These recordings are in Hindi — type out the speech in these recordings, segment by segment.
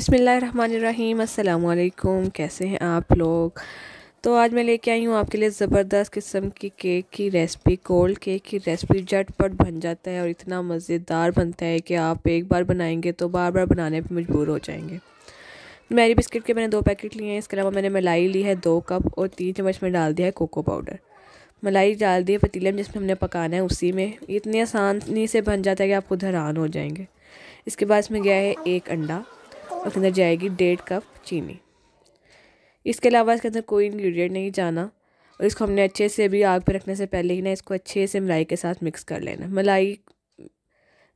बसमीम अल्लाम कैसे हैं आप लोग तो आज मैं लेके आई हूँ आपके लिए ज़बरदस्त किस्म की केक की रेसिपी कोल्ड केक की रेसिपी झटपट बन जाता है और इतना मज़ेदार बनता है कि आप एक बार बनाएंगे तो बार बार बनाने पर मजबूर हो जाएंगे मैरी बिस्किट के मैंने दो पैकेट लिए हैं इसके अलावा मैंने मलाई ली है दो कप और तीन चम्मच में डाल दिया है कोको पाउडर मलाई डाल दी है पतीले में जिसमें हमने पकाना है उसी में इतनी आसानी से बन जाता है कि आप खुद हैरान हो जाएंगे इसके बाद इसमें गया है एक अंडा उसके अंदर जाएगी डेढ़ कप चीनी इसके अलावा इसके अंदर कोई इंग्रेडिएंट नहीं जाना और इसको हमने अच्छे से भी आग पर रखने से पहले ही ना इसको अच्छे से मलाई के साथ मिक्स कर लेना मलाई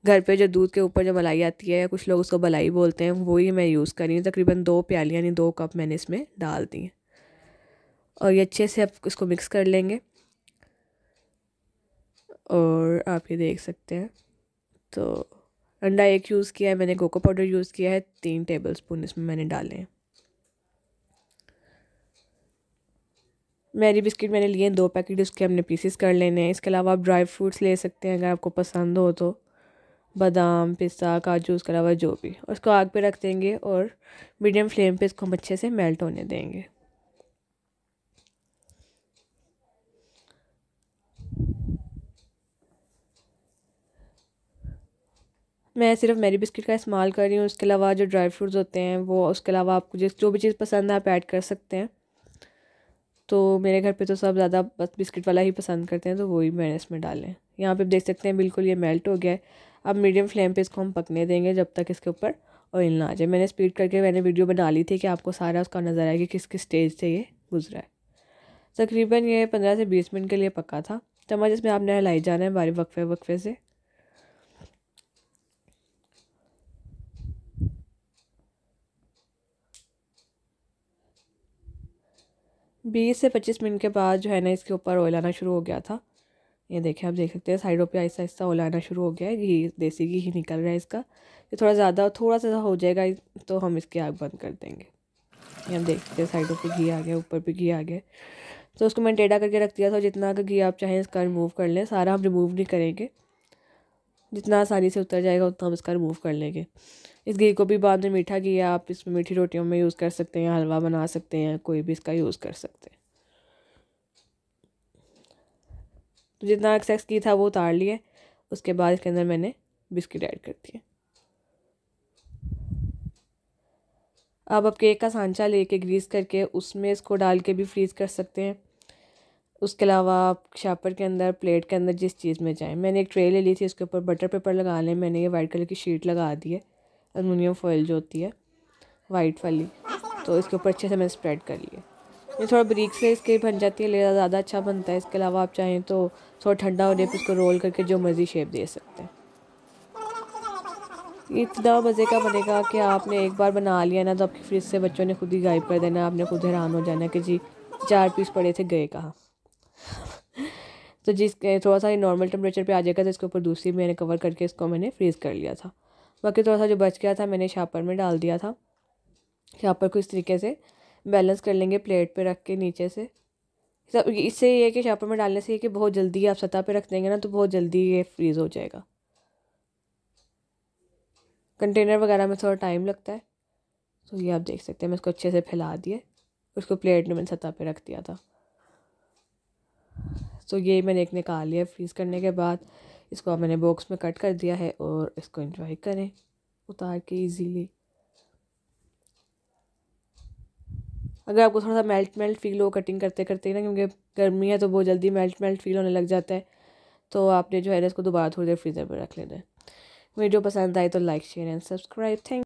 घर पे जो दूध के ऊपर जो मलाई आती है कुछ लोग उसको बलाई बोलते हैं वही मैं यूज़ कर रही हूँ तकरीबन दो प्याली यानी दो कप मैंने इसमें डाल दी हैं और ये अच्छे से आप इसको मिक्स कर लेंगे और आप ये देख सकते हैं तो अंडा एक यूज़ किया है मैंने कोको पाउडर यूज़ किया है तीन टेबल स्पून इसमें मैंने डाले हैं मैरी बिस्किट मैंने लिए हैं दो पैकेट उसके हमने पीसेस कर लेने हैं इसके अलावा आप ड्राई फ्रूट्स ले सकते हैं अगर आपको पसंद हो तो बादाम पिस्ता काजू उसके अलावा जो भी उसको आग पे रख देंगे और मीडियम फ्लेम पे इसको हम अच्छे से मेल्ट होने देंगे मैं सिर्फ मेरी बिस्किट का इस्तेमाल कर रही हूँ उसके अलावा जो ड्राई फ्रूट्स होते हैं वो उसके अलावा आपको जिस जो भी चीज़ पसंद है आप ऐड कर सकते हैं तो मेरे घर पे तो सब ज़्यादा बस बिस्किट वाला ही पसंद करते हैं तो वही मैंने इसमें डालें यहाँ पर देख सकते हैं बिल्कुल ये मेल्ट हो गया है अब मीडियम फ्लेम पर इसको हम पकने देंगे जब तक इसके ऊपर ऑयल ना आ जाए मैंने स्पीड करके मैंने वीडियो बना ली थी कि आपको सारा उसका नज़र आया कि किस किस स्टेज से ये गुजरा है तकरीबन ये पंद्रह से बीस मिनट के लिए पका था चम्मच इसमें आपने हिलाई जाना है बारी वक्फे वक्फे से बीस से पच्चीस मिनट के बाद जो है ना इसके ऊपर ऑयल आना शुरू हो गया था ये देखें आप देख सकते हैं साइडों पे आहिस्ता आहिस्ता ऑयल आना शुरू हो गया है घी देसी घी ही निकल रहा है इसका ये थोड़ा ज़्यादा थोड़ा सा हो जाएगा तो हम इसकी आग बंद कर देंगे ये हम देख सकते हैं साइडों पर घी आ गया ऊपर भी घी आ गया तो उसको मैंने टेढ़ा करके रख दिया था जितना का घी आप चाहें इसका रिमूव कर लें सारा हम रिमूव नहीं करेंगे जितना आसानी से उतर जाएगा उतना हम इसका रिमूव कर लेंगे इस घी को भी बाद में मीठा घी आप इसमें मीठी रोटियों में यूज़ कर सकते हैं हलवा बना सकते हैं कोई भी इसका यूज़ कर सकते हैं तो जितना एक्सेस घी था वो उतार लिए उसके बाद इसके अंदर मैंने बिस्किट ऐड कर दिए आप केक का सांचा लेके ग्रीस करके उसमें इसको डाल के भी फ्रीज़ कर सकते हैं उसके अलावा आप शापर के अंदर प्लेट के अंदर जिस चीज़ में जाएँ मैंने एक ट्रे ले ली थी उसके ऊपर बटर पेपर लगा लें मैंने ये वाइट कलर की शीट लगा दी है अलमिनियम फॉइल जो होती है वाइट वाली तो इसके ऊपर अच्छे से मैंने स्प्रेड कर लिए ये थोड़ा ब्रीक से इसके बन जाती है लेकिन ज़्यादा अच्छा बनता है इसके अलावा आप चाहें तो थोड़ा ठंडा होने पर इसको रोल करके जो मर्ज़ी शेप दे सकते हैं इतना मज़े का बनेगा कि आपने एक बार बना लिया ना तो आपकी फ्रिज से बच्चों ने खुद ही गायब कर देना आपने खुद हैरान हो जाना कि जी चार पीस पड़े थे गए कहाँ तो जिस थोड़ा सा नॉर्मल टेम्परेचर पे आ जाएगा तो इसके ऊपर दूसरी मैंने कवर करके इसको मैंने फ्रीज़ कर लिया था बाकी थोड़ा सा जो बच गया था मैंने छापर में डाल दिया था शापर को इस तरीके से बैलेंस कर लेंगे प्लेट पे रख के नीचे से सब इससे ये है कि शापर में डालने से ये कि बहुत जल्दी आप सतह पे रख देंगे ना तो बहुत जल्दी ये फ्रीज़ हो जाएगा कंटेनर वगैरह में थोड़ा टाइम लगता है तो ये आप देख सकते हैं मैं इसको अच्छे से फैला दिए उसको प्लेट में मैंने सतह पर रख दिया था तो ये मैंने एक निकाल लिया फ्रीज़ करने के बाद इसको मैंने बॉक्स में कट कर दिया है और इसको इंजॉय करें उतार के इजीली अगर आपको थोड़ा सा मेल्ट मेल्ट फील हो कटिंग करते करते ना क्योंकि गर्मी है तो बहुत जल्दी मेल्ट मेल्ट फील होने लग जाता है तो आपने जो है ना इसको दोबारा थोड़ी देर फ्रीज़र पर रख लेना है वीडियो पसंद आए तो like share and subscribe thank